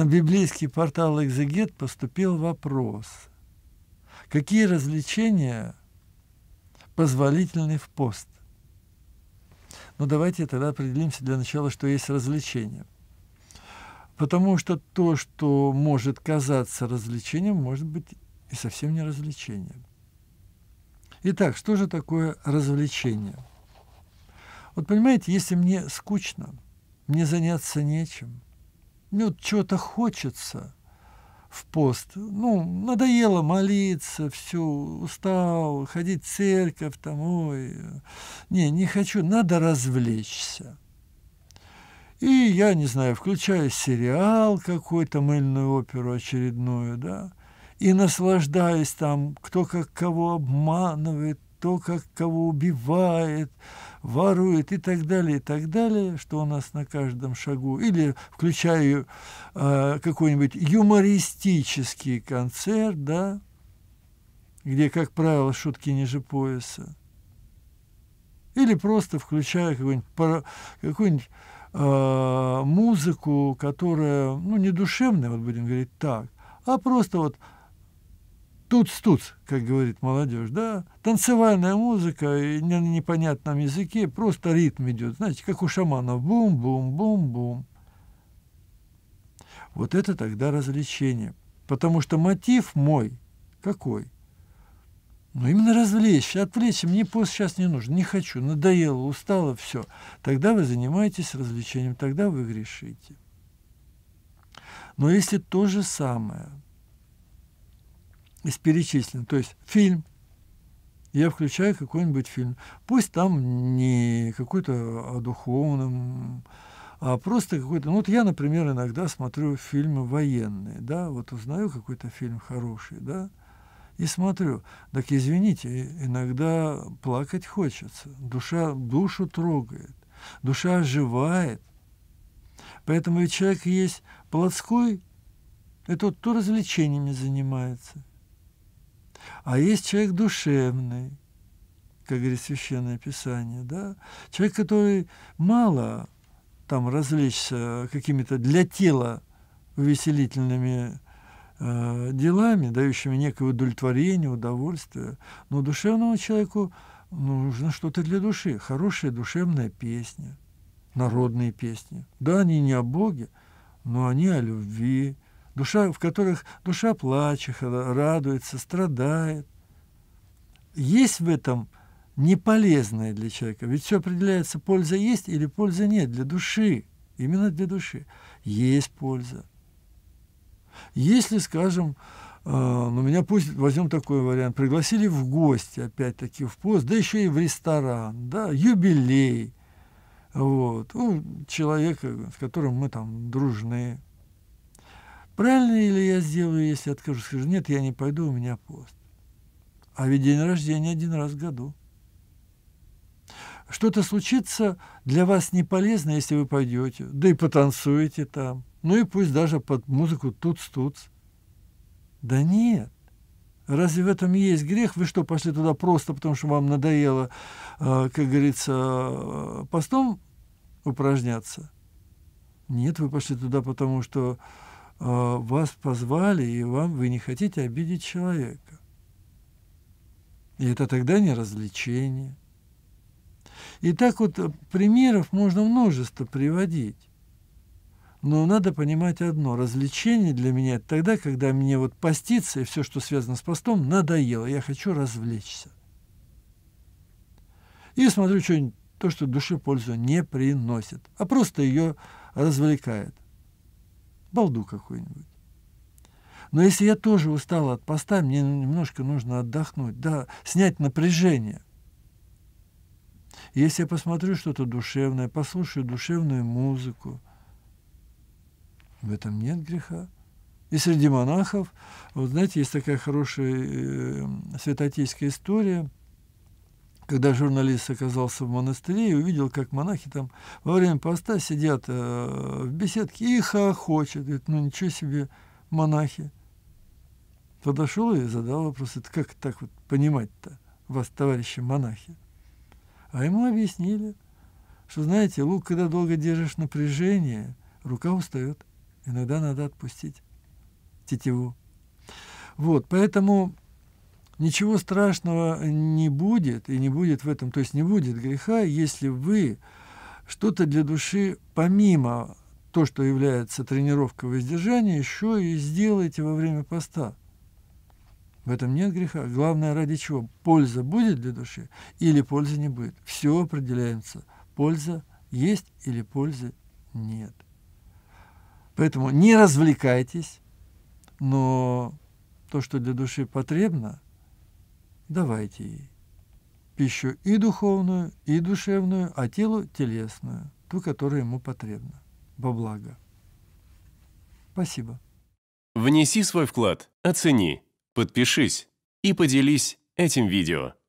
на библейский портал «Экзегет» поступил вопрос, какие развлечения позволительны в пост? Но ну, давайте тогда определимся для начала, что есть развлечения. Потому что то, что может казаться развлечением, может быть и совсем не развлечением. Итак, что же такое развлечение? Вот понимаете, если мне скучно, мне заняться нечем – мне вот чего-то хочется в пост. Ну, надоело молиться, все, устал, ходить в церковь, там, ой, не, не хочу, надо развлечься. И я, не знаю, включаю сериал какой-то, мыльную оперу очередную, да, и наслаждаюсь там, кто как кого обманывает, кто как кого убивает, ворует и так далее, и так далее, что у нас на каждом шагу, или включаю э, какой-нибудь юмористический концерт, да, где, как правило, шутки ниже пояса, или просто включаю какую-нибудь какую э, а, музыку, которая, ну, не душевная, вот будем говорить так, а просто вот Тут-тут, как говорит молодежь, да, танцевальная музыка на непонятном языке, просто ритм идет, знаете, как у шаманов, бум-бум-бум-бум. Вот это тогда развлечение, потому что мотив мой какой? Ну, именно развлечь, отвлечь. мне пост сейчас не нужен, не хочу, надоело, устало, все. Тогда вы занимаетесь развлечением, тогда вы грешите. Но если то же самое – из перечисленных. То есть фильм, я включаю какой-нибудь фильм. Пусть там не какой-то о духовном, а просто какой-то... Ну, вот я, например, иногда смотрю фильмы военные, да, вот узнаю какой-то фильм хороший, да, и смотрю. Так извините, иногда плакать хочется, душа душу трогает, душа оживает. Поэтому и человек есть плотской, это вот кто развлечениями занимается – а есть человек душевный, как говорит Священное Писание, да? Человек, который мало там развлечься какими-то для тела увеселительными э, делами, дающими некое удовлетворение, удовольствие. Но душевному человеку нужно что-то для души. Хорошая душевная песня, народные песни. Да, они не о Боге, но они о любви, душа, в которых душа плачеха, радуется, страдает. Есть в этом не полезное для человека, ведь все определяется, польза есть или польза нет для души, именно для души. Есть польза. Если, скажем, э, ну меня пусть возьмем такой вариант, пригласили в гости, опять-таки, в пост, да еще и в ресторан, да, юбилей, вот, у ну, человека, с которым мы там дружные правильно ли я сделаю, если откажу? Скажу, нет, я не пойду, у меня пост. А ведь день рождения один раз в году. Что-то случится для вас не полезно, если вы пойдете, да и потанцуете там. Ну и пусть даже под музыку тут стуц. Да нет. Разве в этом есть грех? Вы что, пошли туда просто потому, что вам надоело, э, как говорится, э, постом упражняться? Нет, вы пошли туда потому, что а, вас позвали, и вам вы не хотите обидеть человека. И это тогда не развлечение. И так вот э, примеров можно множество приводить. Но надо понимать одно. Развлечение для меня это тогда, когда мне вот поститься и все, что связано с постом, надоело. Я хочу развлечься. И смотрю что-нибудь, то, что душе пользу не приносит, а просто ее развлекает балду какую-нибудь. Но если я тоже устал от поста, мне немножко нужно отдохнуть, да, снять напряжение. Если я посмотрю что-то душевное, послушаю душевную музыку, в этом нет греха. И среди монахов, вот знаете, есть такая хорошая э, эм, святотейская история – когда журналист оказался в монастыре и увидел, как монахи там во время поста сидят э, в беседке и хохочет. Говорит, ну ничего себе, монахи. Подошел и задал вопрос, это как так вот понимать-то вас, товарищи монахи? А ему объяснили, что, знаете, лук, когда долго держишь напряжение, рука устает. Иногда надо отпустить тетиву. Вот, поэтому Ничего страшного не будет, и не будет в этом, то есть не будет греха, если вы что-то для души помимо то, что является тренировкой воздержания, еще и сделаете во время поста. В этом нет греха. Главное, ради чего? Польза будет для души или пользы не будет. Все определяется. Польза есть или пользы нет. Поэтому не развлекайтесь, но то, что для души потребно, давайте ей пищу и духовную, и душевную, а телу телесную, ту, которая ему потребна, во благо. Спасибо. Внеси свой вклад, оцени, подпишись и поделись этим видео.